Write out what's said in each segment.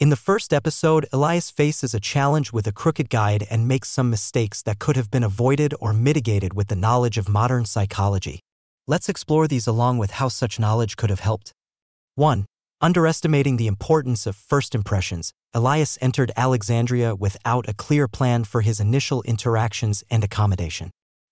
In the first episode, Elias faces a challenge with a crooked guide and makes some mistakes that could have been avoided or mitigated with the knowledge of modern psychology. Let's explore these along with how such knowledge could have helped. 1. Underestimating the importance of first impressions, Elias entered Alexandria without a clear plan for his initial interactions and accommodation.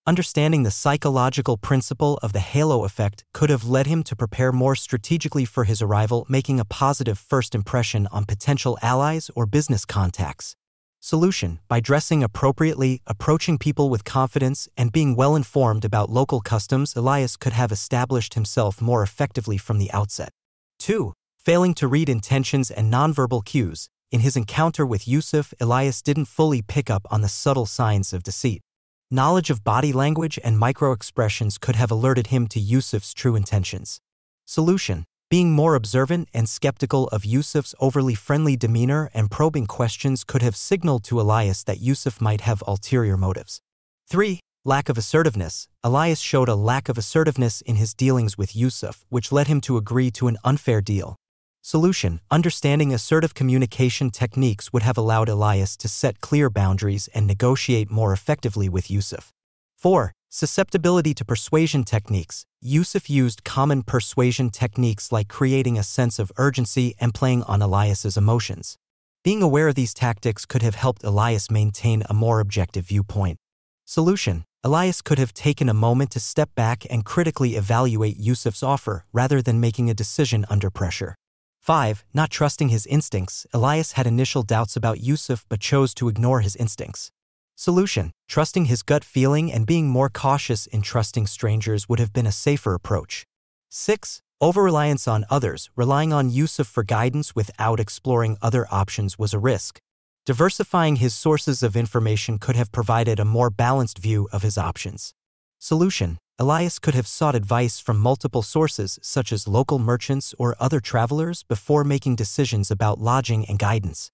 Understanding the psychological principle of the halo effect could have led him to prepare more strategically for his arrival, making a positive first impression on potential allies or business contacts. Solution By dressing appropriately, approaching people with confidence, and being well informed about local customs, Elias could have established himself more effectively from the outset. 2. Failing to read intentions and nonverbal cues, in his encounter with Yusuf, Elias didn't fully pick up on the subtle signs of deceit. Knowledge of body language and microexpressions could have alerted him to Yusuf's true intentions. Solution Being more observant and skeptical of Yusuf's overly friendly demeanor and probing questions could have signaled to Elias that Yusuf might have ulterior motives. 3. Lack of assertiveness. Elias showed a lack of assertiveness in his dealings with Yusuf, which led him to agree to an unfair deal. Solution Understanding assertive communication techniques would have allowed Elias to set clear boundaries and negotiate more effectively with Yusuf. 4. Susceptibility to persuasion techniques. Yusuf used common persuasion techniques like creating a sense of urgency and playing on Elias's emotions. Being aware of these tactics could have helped Elias maintain a more objective viewpoint. Solution Elias could have taken a moment to step back and critically evaluate Yusuf's offer rather than making a decision under pressure. 5. Not trusting his instincts, Elias had initial doubts about Yusuf but chose to ignore his instincts. Solution Trusting his gut feeling and being more cautious in trusting strangers would have been a safer approach. 6. Over reliance on others, relying on Yusuf for guidance without exploring other options was a risk. Diversifying his sources of information could have provided a more balanced view of his options. Solution Elias could have sought advice from multiple sources, such as local merchants or other travelers, before making decisions about lodging and guidance.